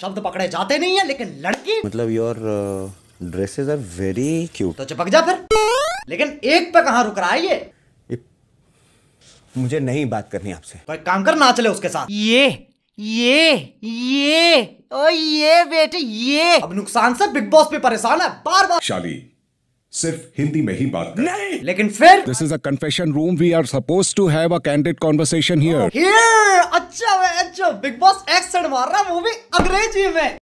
शब्द पकड़े जाते नहीं है लेकिन लड़की मतलब your dresses are very cute तो चिपक जा फिर लेकिन एक पे कहा रुक रहा है ये मुझे नहीं बात करनी आपसे तो काम कर ना चले उसके साथ ये ये ये ओ ये बेटे ये अब नुकसान से बिग बॉस पे परेशान है बार बार शादी सिर्फ हिंदी में ही बात कर। नहीं लेकिन फिर this is a confession room we are suppose to have a candid conversation here here अच्छा वे बिग बॉस एक्सड मार रहा मूवी अंग्रेजी में